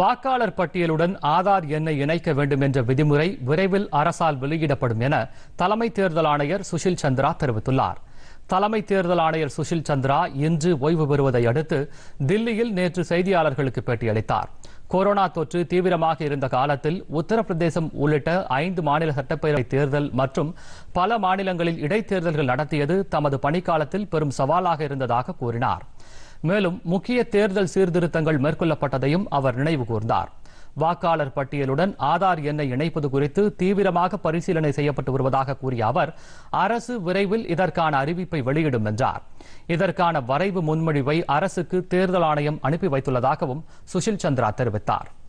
வாக்காளர் பட்டியலுடன் ஆதார் எண்ணை இணைக்க வேண்டும் என்ற விதிமுறை விரைவில் அரசால் வெளியிடப்படும் என தலைமை தேர்தல் ஆணையர் சுஷில் சந்திரா தெரிவித்துள்ளார் தலைமை தேர்தல் ஆணையர் சுஷில் சந்திரா இன்று ஓய்வு பெறுவதை அடுத்து தில்லியில் நேற்று செய்தியாளர்களுக்கு பேட்டியளித்தார் கொரோனா தொற்று தீவிரமாக இருந்த காலத்தில் உத்தரப்பிரதேசம் உள்ளிட்ட ஐந்து மாநில சட்டப்பேரவை தேர்தல் மற்றும் பல மாநிலங்களில் இடைத்தேர்தல்கள் நடத்தியது தமது பணிக்காலத்தில் பெரும் சவாலாக இருந்ததாக கூறினார் மேலும் முக்கிய தேர்தல் சீர்திருத்தங்கள் மேற்கொள்ளப்பட்டதையும் அவர் நினைவு கூர்ந்தார் வாக்காளர் பட்டியலுடன் ஆதார் எண்ணை இணைப்பது குறித்து தீவிரமாக பரிசீலனை செய்யப்பட்டு வருவதாக கூறிய அவர் அரசு விரைவில் இதற்கான அறிவிப்பை வெளியிடும் என்றார் இதற்கான வரைவு முன்மொழிவை அரசுக்கு தேர்தல் ஆணையம் அனுப்பி வைத்துள்ளதாகவும் சுஷில் சந்திரா தெரிவித்தாா்